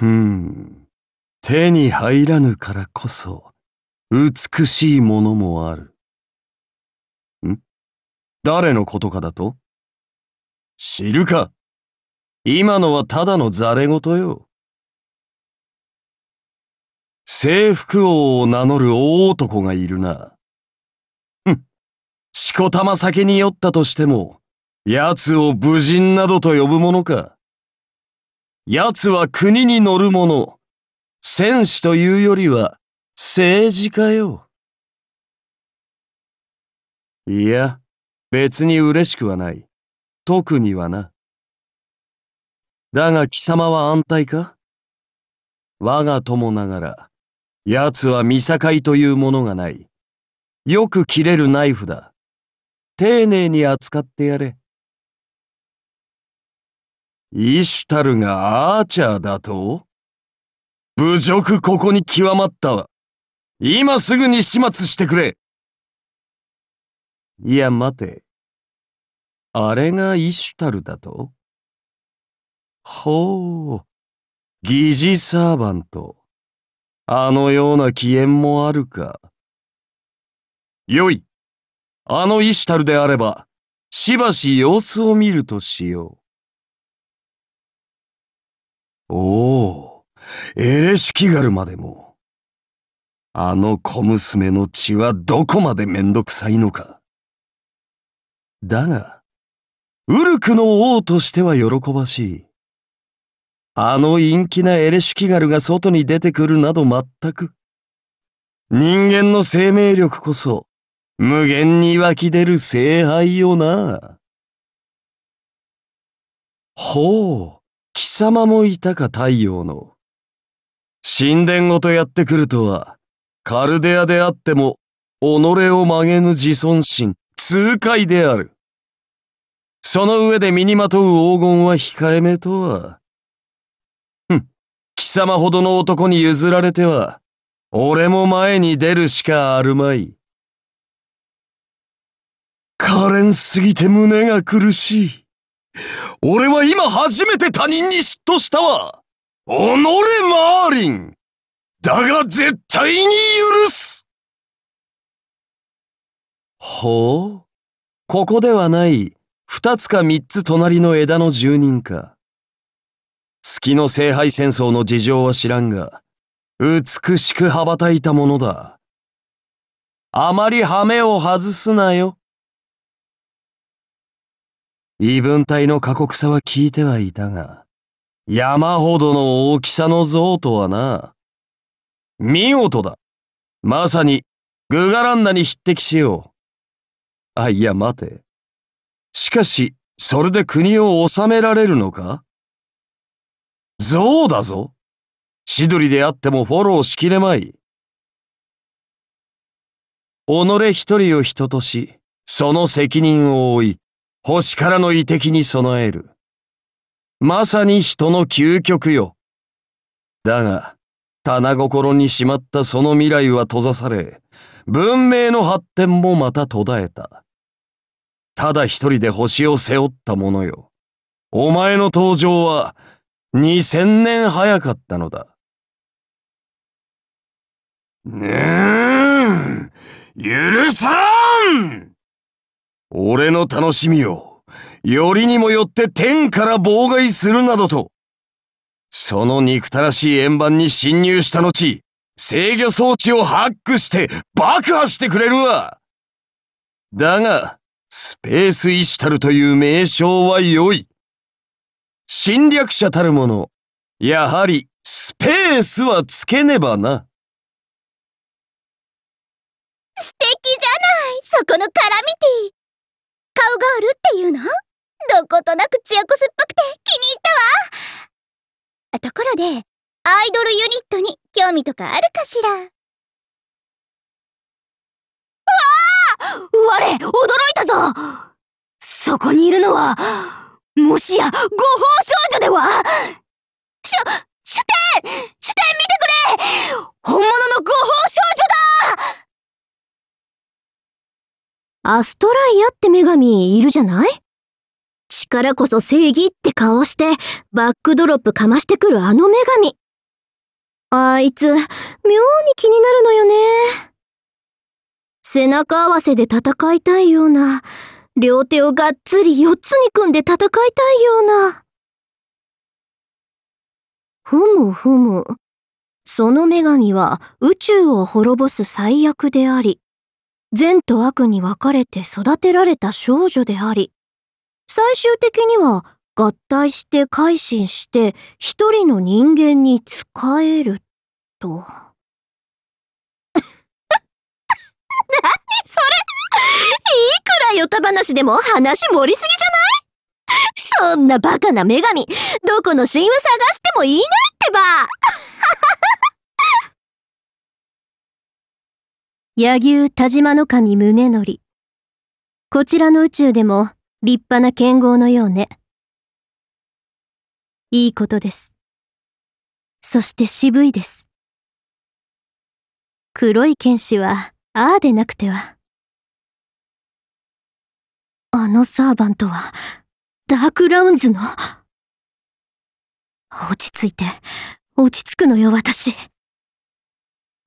ふん。手に入らぬからこそ、美しいものもある。ん誰のことかだと知るか今のはただのザレ事よ。征服王を名乗る大男がいるな。ふん。しこたま酒に酔ったとしても、奴を武人などと呼ぶものか。奴は国に乗るもの。戦士というよりは、政治家よ。いや、別に嬉しくはない。特にはな。だが貴様は安泰か我が友ながら、奴は見境というものがない。よく切れるナイフだ。丁寧に扱ってやれ。イシュタルがアーチャーだと侮辱ここに極まったわ。今すぐに始末してくれいや待て。あれがイシュタルだとほう。疑似サーバント。あのような起源もあるか。よい。あのイシュタルであれば、しばし様子を見るとしよう。おお、エレシキガルまでも。あの小娘の血はどこまでめんどくさいのか。だが、ウルクの王としては喜ばしい。あの陰気なエレシュキガルが外に出てくるなど全く。人間の生命力こそ、無限に湧き出る聖杯よな。ほう。貴様もいたか太陽の。神殿ごとやってくるとは、カルデアであっても、己を曲げぬ自尊心、痛快である。その上で身にまとう黄金は控えめとは。ふん、貴様ほどの男に譲られては、俺も前に出るしかあるまい。可憐すぎて胸が苦しい。俺は今初めて他人に嫉妬したわ己マーリンだが絶対に許すほうここではない二つか三つ隣の枝の住人か。月の聖杯戦争の事情は知らんが、美しく羽ばたいたものだ。あまり羽目を外すなよ。異文体の過酷さは聞いてはいたが、山ほどの大きさの像とはな。見事だ。まさに、グガランナに匹敵しよう。あ、いや待て。しかし、それで国を治められるのか像だぞ。シドリであってもフォローしきれまい。己一人を人とし、その責任を負い、星からの遺敵に備える。まさに人の究極よ。だが、棚心にしまったその未来は閉ざされ、文明の発展もまた途絶えた。ただ一人で星を背負ったものよ。お前の登場は2000年早かったのだ。ーん許さん俺の楽しみを、よりにもよって天から妨害するなどと、その憎たらしい円盤に侵入した後、制御装置をハックして爆破してくれるわだが、スペースイシュタルという名称は良い。侵略者たるもの、やはりスペースはつけねばな。素敵じゃないそこのカラミティ顔があるっていうのどことなくチアコスっぽくて気に入ったわところでアイドルユニットに興味とかあるかしらわあ我驚いたぞそこにいるのはもしや誤報少女ではしゅ主典主典見てくれ本物の誤報少女だアストライアって女神いるじゃない力こそ正義って顔してバックドロップかましてくるあの女神。あいつ、妙に気になるのよね。背中合わせで戦いたいような、両手をがっつり四つに組んで戦いたいような。ふむふむ。その女神は宇宙を滅ぼす最悪であり、善と悪に分かれて育てられた少女であり、最終的には合体して改心して一人の人間に仕えると。何それいくらヨタ話でも話盛りすぎじゃないそんなバカな女神、どこの神話探してもいないってば柳生田島の神宗則。こちらの宇宙でも立派な剣豪のようね。いいことです。そして渋いです。黒い剣士は、ああでなくては。あのサーバントは、ダークラウンズの落ち着いて、落ち着くのよ、私。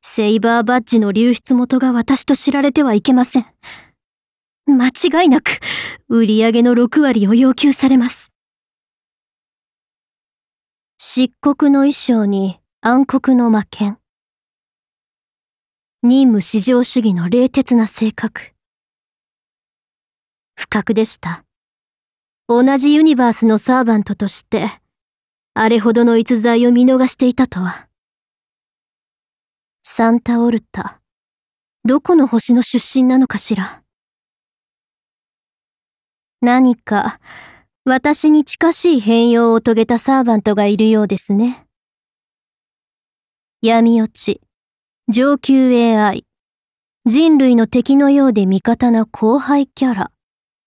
セイバーバッジの流出元が私と知られてはいけません。間違いなく、売り上げの6割を要求されます。漆黒の衣装に暗黒の魔剣。任務至上主義の冷徹な性格。不覚でした。同じユニバースのサーバントとして、あれほどの逸材を見逃していたとは。サンタオルタ。どこの星の出身なのかしら。何か、私に近しい変容を遂げたサーバントがいるようですね。闇落ち、上級 AI、人類の敵のようで味方な後輩キャラ、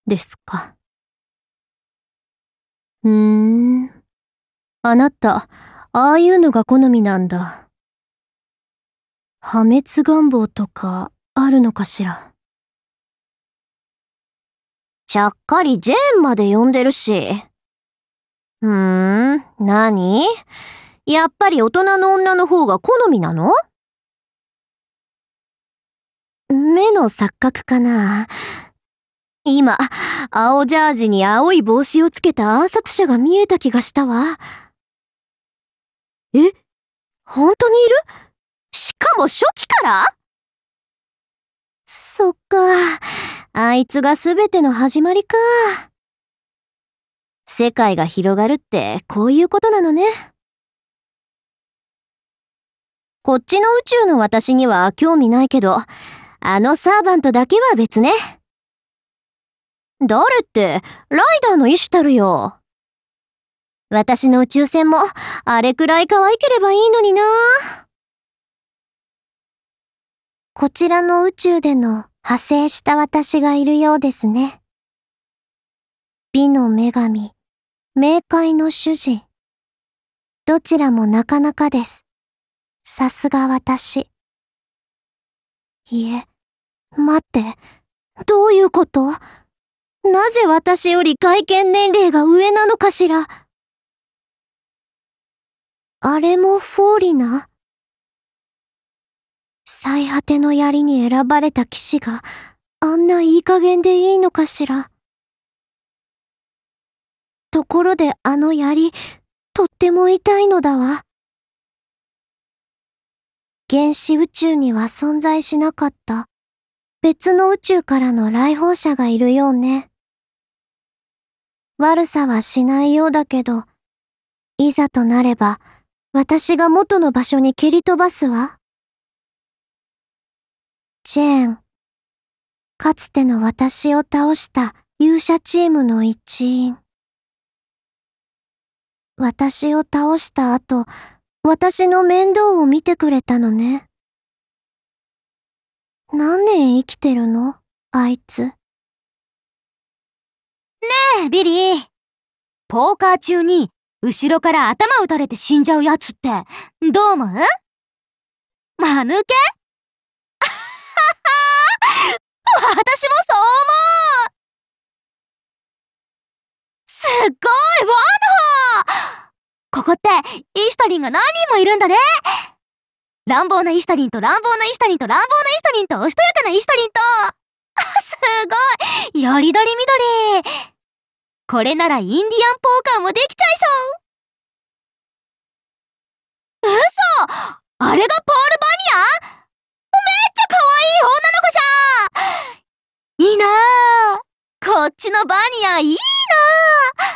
ですか。うーん。あなた、ああいうのが好みなんだ。破滅願望とかあるのかしら。ちゃっかりジェーンまで呼んでるし。うーん、何やっぱり大人の女の方が好みなの目の錯覚かな今、青ジャージに青い帽子をつけた暗殺者が見えた気がしたわ。え本当にいるしかも初期からそっか。あいつが全ての始まりか。世界が広がるってこういうことなのね。こっちの宇宙の私には興味ないけど、あのサーバントだけは別ね。誰って、ライダーの意志たるよ。私の宇宙船も、あれくらい可愛ければいいのになぁ。こちらの宇宙での派生した私がいるようですね。美の女神、冥界の主人。どちらもなかなかです。さすが私。いえ、待って、どういうことなぜ私より外見年齢が上なのかしらあれもフォーリナ最果ての槍に選ばれた騎士が、あんないい加減でいいのかしら。ところであの槍、とっても痛いのだわ。原始宇宙には存在しなかった、別の宇宙からの来訪者がいるようね。悪さはしないようだけど、いざとなれば、私が元の場所に蹴り飛ばすわ。チェーン。かつての私を倒した勇者チームの一員。私を倒した後、私の面倒を見てくれたのね。何年生きてるのあいつ。ねえ、ビリー。ポーカー中に、後ろから頭打たれて死んじゃうやつって、どう思う間抜け私もそう思うすっごいワンダホーここってイシュタリンが何人もいるんだね乱暴なイシュタリンと乱暴なイシュタリンと乱暴なイシュタリンとおしとやかなイシュタリンとすごいよりどりみどりこれならインディアンポーカーもできちゃいそう嘘あれがポール・バニアちゃ可愛い女の子じゃんいいなぁ。こっちのバニアいいな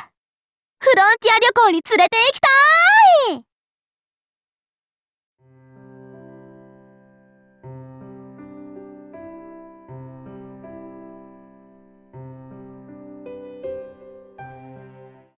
ぁ。フロンティア旅行に連れて行きたい